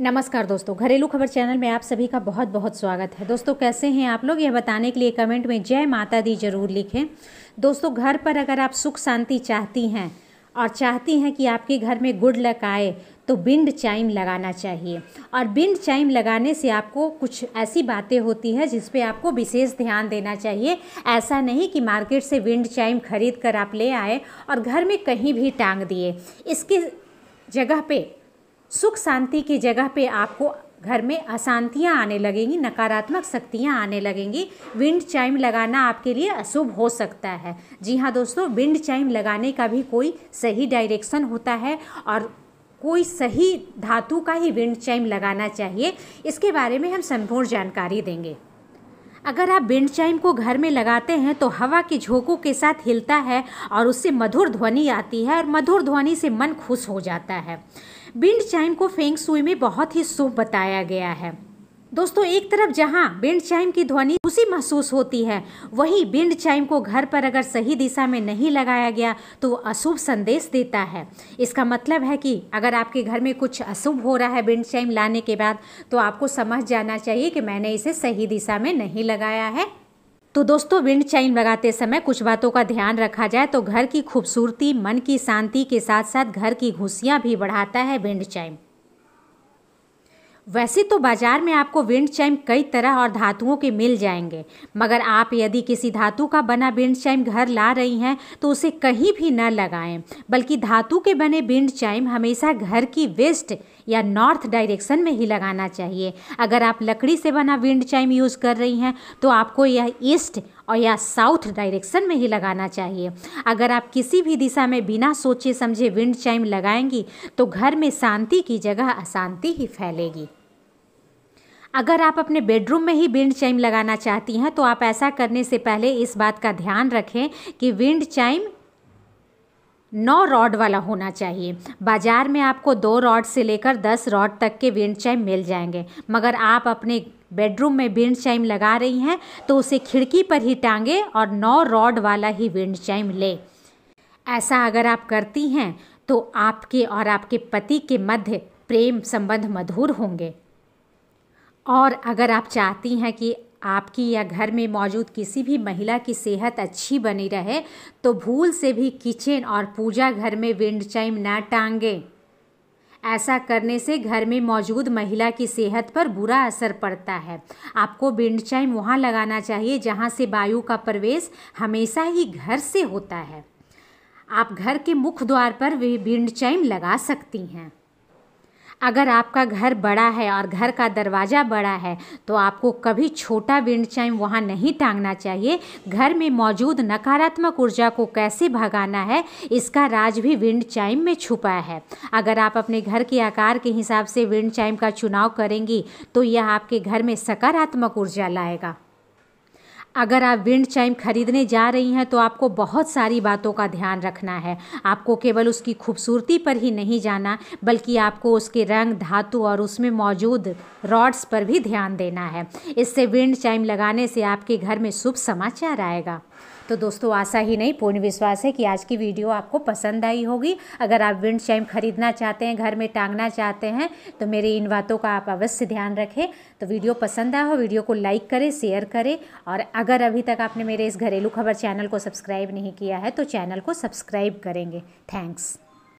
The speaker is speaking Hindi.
नमस्कार दोस्तों घरेलू खबर चैनल में आप सभी का बहुत बहुत स्वागत है दोस्तों कैसे हैं आप लोग यह बताने के लिए कमेंट में जय माता दी जरूर लिखें दोस्तों घर पर अगर आप सुख शांति चाहती हैं और चाहती हैं कि आपके घर में गुड लक आए तो बिंड चाइम लगाना चाहिए और बिंड चाइम लगाने से आपको कुछ ऐसी बातें होती हैं जिस पे आपको विशेष ध्यान देना चाहिए ऐसा नहीं कि मार्केट से बिंड चाइम खरीद कर आप ले आए और घर में कहीं भी टांग दिए इसकी जगह पे सुख शांति की जगह पे आपको घर में अशांतियाँ आने लगेंगी नकारात्मक शक्तियाँ आने लगेंगी विंड चाइम लगाना आपके लिए अशुभ हो सकता है जी हाँ दोस्तों विंड चाइम लगाने का भी कोई सही डायरेक्शन होता है और कोई सही धातु का ही विंड चाइम लगाना चाहिए इसके बारे में हम संपूर्ण जानकारी देंगे अगर आप विंड चाइम को घर में लगाते हैं तो हवा के झोंकों के साथ हिलता है और उससे मधुर ध्वनि आती है और मधुर ध्वनि से मन खुश हो जाता है बिंड चाइम को फेंग सुई में बहुत ही शुभ बताया गया है दोस्तों एक तरफ जहाँ बिंड चाइम की ध्वनि खुशी महसूस होती है वही बिंड चाइम को घर पर अगर सही दिशा में नहीं लगाया गया तो वो अशुभ संदेश देता है इसका मतलब है कि अगर आपके घर में कुछ अशुभ हो रहा है बिंड चाइम लाने के बाद तो आपको समझ जाना चाहिए कि मैंने इसे सही दिशा में नहीं लगाया है तो दोस्तों विंड चाइन लगाते समय कुछ बातों का ध्यान रखा जाए तो घर की खूबसूरती मन की शांति के साथ साथ घर की घुसियाँ भी बढ़ाता है विंड चाइम वैसे तो बाज़ार में आपको विंड चैम कई तरह और धातुओं के मिल जाएंगे मगर आप यदि किसी धातु का बना विंड चैम घर ला रही हैं तो उसे कहीं भी न लगाएं बल्कि धातु के बने विंड चैम हमेशा घर की वेस्ट या नॉर्थ डायरेक्शन में ही लगाना चाहिए अगर आप लकड़ी से बना विंड चैम यूज़ कर रही हैं तो आपको यह ईस्ट और या साउथ डायरेक्शन में ही लगाना चाहिए अगर आप किसी भी दिशा में बिना सोचे समझे विंड चाइम लगाएंगी तो घर में शांति की जगह अशांति ही फैलेगी अगर आप अपने बेडरूम में ही विंड चाइम लगाना चाहती हैं तो आप ऐसा करने से पहले इस बात का ध्यान रखें कि विंड चाइम नौ रॉड वाला होना चाहिए बाज़ार में आपको दो रॉड से लेकर दस रॉड तक के विंड चाइम मिल जाएंगे मगर आप अपने बेडरूम में विंड चाइम लगा रही हैं तो उसे खिड़की पर ही टांगे और नौ रॉड वाला ही विंड चाइम ले ऐसा अगर आप करती हैं तो आपके और आपके पति के मध्य प्रेम संबंध मधुर होंगे और अगर आप चाहती हैं कि आपकी या घर में मौजूद किसी भी महिला की सेहत अच्छी बनी रहे तो भूल से भी किचन और पूजा घर में विंड चाइम ना टांगे ऐसा करने से घर में मौजूद महिला की सेहत पर बुरा असर पड़ता है आपको विंड चाइम वहाँ लगाना चाहिए जहाँ से वायु का प्रवेश हमेशा ही घर से होता है आप घर के मुख्य द्वार पर विंड चाइम लगा सकती हैं अगर आपका घर बड़ा है और घर का दरवाज़ा बड़ा है तो आपको कभी छोटा विंड चाइम वहाँ नहीं टांगना चाहिए घर में मौजूद नकारात्मक ऊर्जा को कैसे भगाना है इसका राज भी विंड चाइम में छुपा है अगर आप अपने घर के आकार के हिसाब से विंड चाइम का चुनाव करेंगी तो यह आपके घर में सकारात्मक ऊर्जा लाएगा अगर आप विंड चाइम खरीदने जा रही हैं तो आपको बहुत सारी बातों का ध्यान रखना है आपको केवल उसकी खूबसूरती पर ही नहीं जाना बल्कि आपको उसके रंग धातु और उसमें मौजूद रॉड्स पर भी ध्यान देना है इससे विंड चाइम लगाने से आपके घर में शुभ समाचार आएगा तो दोस्तों आशा ही नहीं पूर्ण विश्वास है कि आज की वीडियो आपको पसंद आई होगी अगर आप विंड चाइम खरीदना चाहते हैं घर में टांगना चाहते हैं तो मेरे इन बातों का आप अवश्य ध्यान रखें तो वीडियो पसंद आया हो वीडियो को लाइक करें शेयर करें और अगर अभी तक आपने मेरे इस घरेलू खबर चैनल को सब्सक्राइब नहीं किया है तो चैनल को सब्सक्राइब करेंगे थैंक्स